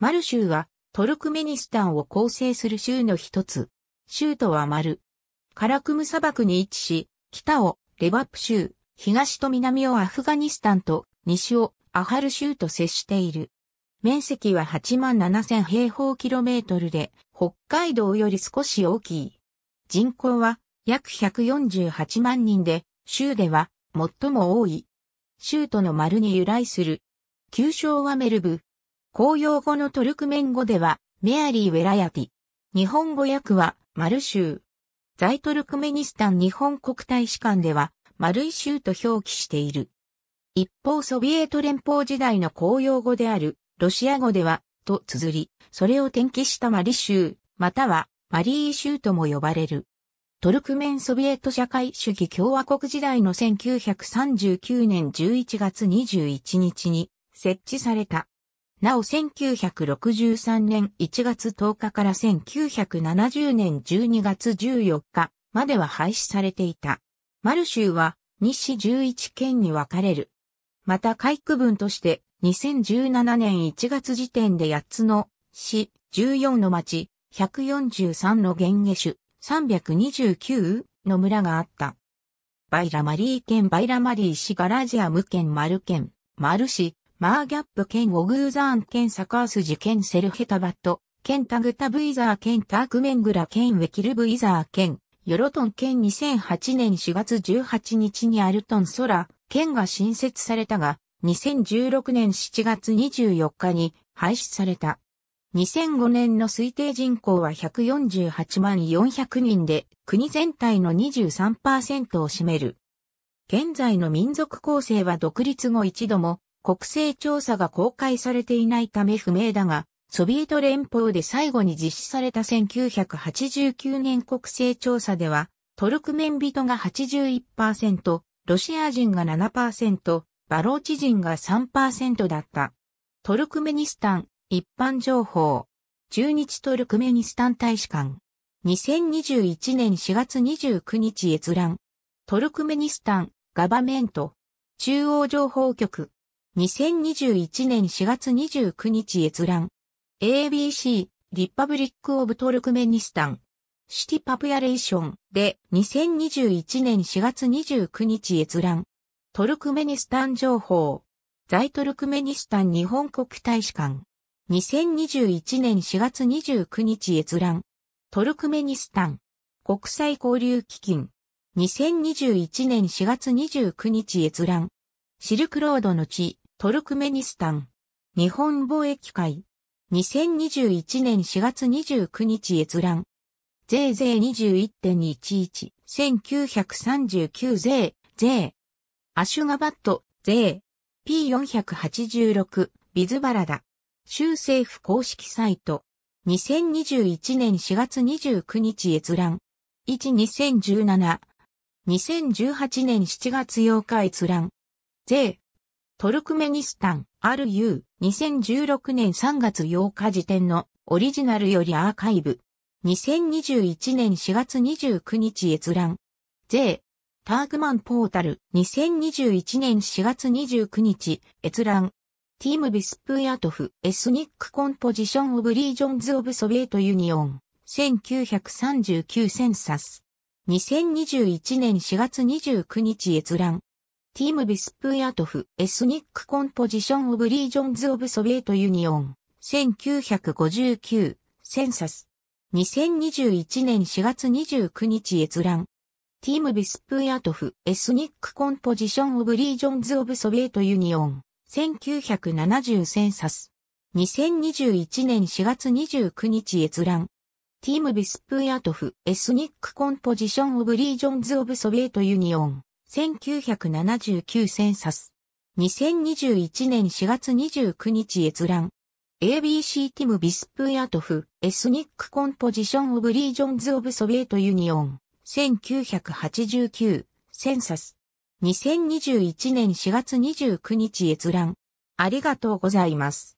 マル州はトルクメニスタンを構成する州の一つ。州都はマル。カラクム砂漠に位置し、北をレバップ州、東と南をアフガニスタンと西をアハル州と接している。面積は8万7000平方キロメートルで、北海道より少し大きい。人口は約148万人で、州では最も多い。州都の丸に由来する。旧称はメルブ、公用語のトルクメン語では、メアリー・ウェラヤティ。日本語訳は、マルシュー。在トルクメニスタン日本国大使館では、マルイ州と表記している。一方ソビエト連邦時代の公用語である、ロシア語では、と綴り、それを転記したマリ州、またはマリー州とも呼ばれる。トルクメンソビエト社会主義共和国時代の1939年11月21日に設置されたなお1963年1月10日から1970年12月14日までは廃止されていた。マル州は西11県に分かれる。また海区分として2017年1月時点で8つの市、14の町、143の原下種、329の村があった。バイラマリー県バイラマリー市ガラジアム県マル県、マル市、マーギャップ兼オグーザーン兼サカースジ兼セルヘタバット、兼タグタブイザー兼タークメングラ兼ウェキルブイザー兼、ヨロトン兼2008年4月18日にアルトンソラ、県が新設されたが、2016年7月24日に廃止された。2005年の推定人口は148万400人で、国全体の23%を占める。現在の民族構成は独立後一度も国勢調査が公開されていないため不明だが、ソビエト連邦で最後に実施された1989年国勢調査では、トルクメン人が81%、ロシア人が7%、バローチ人が3%だった。トルクメニスタン、一般情報。中日トルクメニスタン大使館。2021年4月29日閲覧。トルクメニスタン、ガバメント。中央情報局。2021年4月29日閲覧。ABC、リパブリック・オブ・トルクメニスタン。シティ・パプヤレーションで2021年4月29日閲覧。トルクメニスタン情報。在トルクメニスタン日本国大使館。2021年4月29日閲覧。トルクメニスタン。国際交流基金。2021年4月29日閲覧。シルクロードの地、トルクメニスタン。日本貿易会。2021年4月29日閲覧。税税21.11、1939税、税。アシュガバット、税。P486、ビズバラダ。州政府公式サイト。2021年4月29日閲覧。12017。2018年7月8日閲覧。税、トルクメニスタン RU 2016年3月8日時点のオリジナルよりアーカイブ。2021年4月29日閲覧。税、ターグマンポータル2021年4月29日閲覧。ティーム・ビスプーアトフ、エスニック・コンポジション・オブ・リージョンズ・オブ・ソビエト・ユニオン、1939センサス。2021年4月29日閲覧。ティーム・ビスプーヤトフ、エスニック・コンポジション・オブ・リージョンズ・オブ・ソビエト・ユニオン、1959、センサス。2021年4月29日閲覧。ティーム・ビスプーヤトフ、エスニック・コンポジション・オブ・リージョンズ・オブ・ソビエト・ユニオン、1970センサス。2021年4月29日閲覧。ティーム・ビスプーヤトフ、エスニック・コンポジション・オブ・リージョンズ・オブ・ソビエト・ユニオン。1979センサス。2021年4月29日閲覧。ABC ティム・ビスプヤトフ、エスニック・コンポジション・オブ・リージョンズ・オブ・ソビエト・ユニオン。1989、センサス。2021年4月29日閲覧。ありがとうございます。